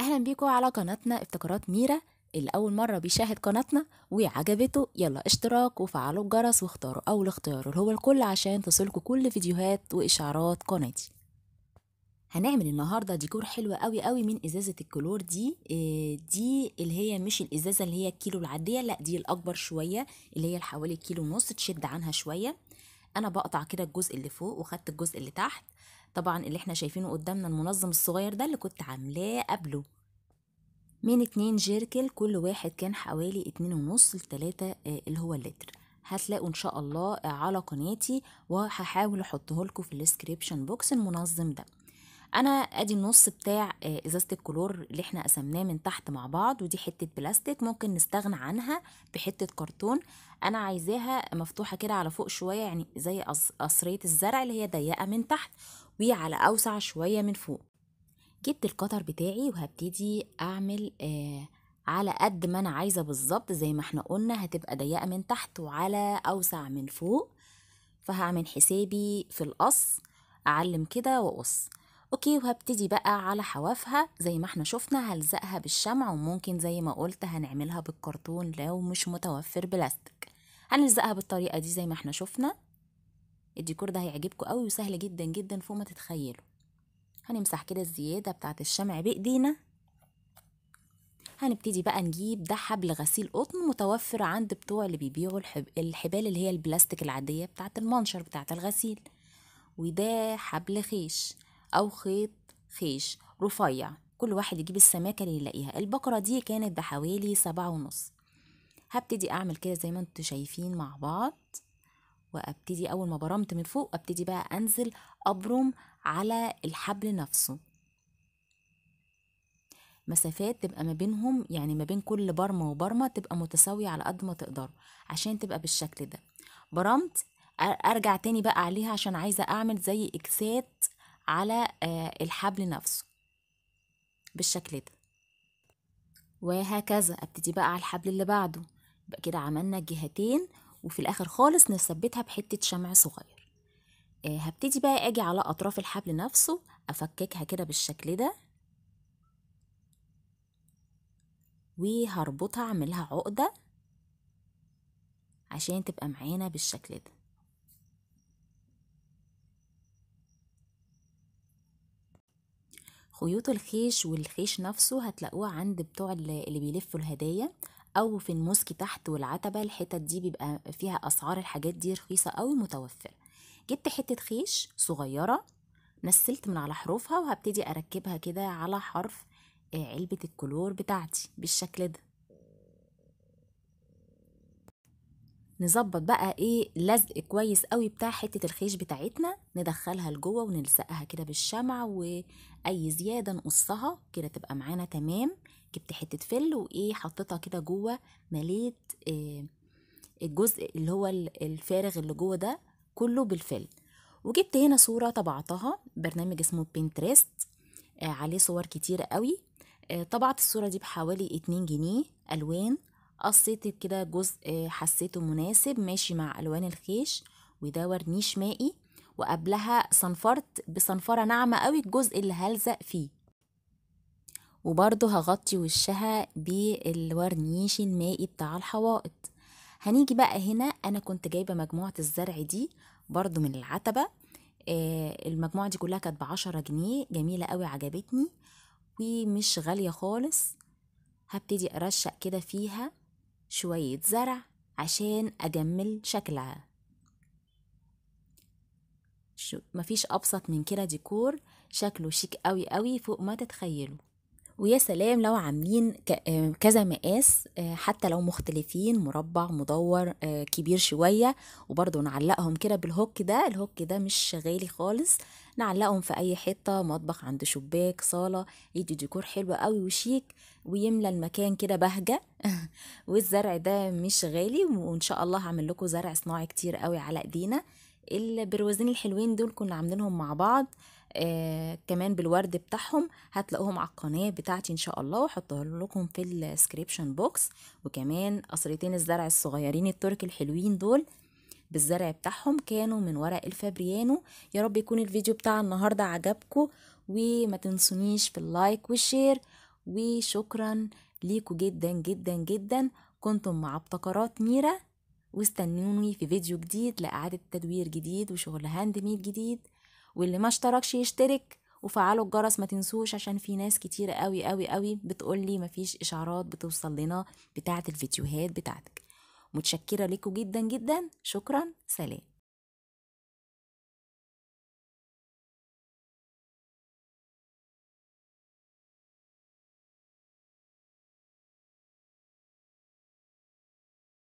اهلا بيكم على قناتنا افتكارات ميرا اللي اول مره بيشاهد قناتنا وعجبته يلا اشتراك وفعلوا الجرس واختاروا اول اختيار اللي هو الكل عشان تصلكوا كل فيديوهات واشعارات قناتي هنعمل النهارده ديكور حلو قوي قوي من ازازه الكلور دي آه، دي اللي هي مش الازازه اللي هي الكيلو العاديه لا دي الاكبر شويه اللي هي حوالي كيلو ونص تشد عنها شويه انا بقطع كده الجزء اللي فوق وخدت الجزء اللي تحت طبعا اللي احنا شايفينه قدامنا المنظم الصغير ده اللي كنت عاملاه قبله من اتنين جيركل كل واحد كان حوالي اتنين ونص لتلاتة آه، اللي هو اللتر هتلاقوا ان شاء الله آه، على قناتي وهحاول احطه لكم في الديسكريبشن بوكس المنظم ده انا ادي النص بتاع آه، ازازه الكلور اللي احنا قسمناه من تحت مع بعض ودي حته بلاستيك ممكن نستغنى عنها بحته كرتون انا عايزاها مفتوحه كده على فوق شويه يعني زي قصريه الزرع اللي هي ضيقه من تحت ويه على أوسع شوية من فوق جبت القطر بتاعي وهبتدي أعمل آه على قد ما أنا عايزة بالظبط زي ما احنا قلنا هتبقى ضيقة من تحت وعلى أوسع من فوق فهعمل حسابي في القص أعلم كده وأقص اوكي وهبتدي بقى على حوافها زي ما احنا شفنا هلزقها بالشمع وممكن زي ما قلت هنعملها بالكرتون لو مش متوفر بلاستيك هنلزقها بالطريقه دي زي ما احنا شفنا الديكور ده هيعجبكم قوي وسهل جدا جدا فوق ما تتخيلوا هنمسح كده الزياده بتاعه الشمع بايدينا هنبتدي بقى نجيب ده حبل غسيل قطن متوفر عند بتوع اللي بيبيعوا الحب... الحبال اللي هي البلاستيك العاديه بتاعه المنشر بتاعه الغسيل وده حبل خيش او خيط خيش رفيع كل واحد يجيب السماكه اللي يلاقيها البقره دي كانت بحوالي سبعة ونص هبتدي اعمل كده زي ما انتم شايفين مع بعض وابتدي اول ما برمت من فوق ابتدي بقى انزل ابرم على الحبل نفسه مسافات تبقى ما بينهم يعني ما بين كل برمة وبرمة تبقى متساوية على قد ما تقدر عشان تبقى بالشكل ده برمت ارجع تاني بقى عليها عشان عايزة اعمل زي اكسات على آه، الحبل نفسه بالشكل ده وهكذا ابتدي بقى على الحبل اللي بعده يبقى كده عملنا الجهتين وفي الاخر خالص نثبتها بحته شمع صغير آه، هبتدي بقى اجي على اطراف الحبل نفسه افككها كده بالشكل ده وهربطها اعملها عقده عشان تبقى معانا بالشكل ده خيوط الخيش والخيش نفسه هتلاقوه عند بتوع اللي بيلفوا الهدايا او في الموسك تحت والعتبه الحتت دي بيبقى فيها اسعار الحاجات دي رخيصه او متوفره جبت حته خيش صغيره نسلت من على حروفها وهبتدي اركبها كده على حرف آه، علبه الكلور بتاعتي بالشكل ده نظبط بقى ايه لزق كويس قوي بتاع حته الخيش بتاعتنا ندخلها لجوه ونلصقها كده بالشمع واي زياده نقصها كده تبقى معانا تمام جبت حته فل وايه حطيتها كده جوه مليت إيه الجزء اللي هو الفارغ اللي جوه ده كله بالفل وجبت هنا صوره طبعتها برنامج اسمه بنترست آه، عليه صور كتير قوي آه، طبعت الصوره دي بحوالي 2 جنيه الوان قصيت كده جزء حسيته مناسب ماشي مع الوان الخيش وده ورنيش مائي وقبلها صنفرت بصنفرة ناعمة قوي الجزء اللي هلزق فيه وبرضه هغطي وشها بالورنيش المائي بتاع الحوائط هنيجي بقى هنا انا كنت جايبة مجموعة الزرع دي برضه من العتبة آه المجموعة دي كلها كانت بعشرة جنيه جميلة قوي عجبتني ومش غالية خالص هبتدي ارشق كده فيها شوية زرع عشان أجمل شكلها مفيش أبسط من كده ديكور شكله شيك قوي قوي فوق ما تتخيلوا ويا سلام لو عاملين آه، كذا مقاس آه، حتى لو مختلفين مربع مدور آه، كبير شوية وبرضو نعلقهم كده بالهوك ده الهوك ده مش غالي خالص نعلقهم في اي حتة مطبخ عند شباك صالة يدي ديكور حلو قوي وشيك ويملى المكان كده بهجة والزرع ده مش غالي وان شاء الله هعمل لكم زرع صناعي كتير قوي على ايدينا البروازين الحلوين دول كنا عاملينهم مع بعض آه كمان بالورد بتاعهم هتلاقوهم على القناه بتاعتي ان شاء الله وحطها لكم في السكريبشن بوكس وكمان قصرتين الزرع الصغيرين الترك الحلوين دول بالزرع بتاعهم كانوا من ورق الفابريانو يا رب يكون الفيديو بتاع النهارده عجبكم وما تنسونيش في اللايك والشير وشكرا ليكوا جدا جدا جدا كنتم مع ابتكارات ميرا واستنوني في فيديو جديد لإعادة تدوير جديد وشغل هاند ميد جديد واللي ما اشتركش يشترك وفعلوا الجرس ما تنسوش عشان في ناس كتير قوي قوي قوي بتقول لي مفيش اشعارات بتوصل لنا بتاعه الفيديوهات بتاعتك متشكره لكم جدا جدا شكرا سلام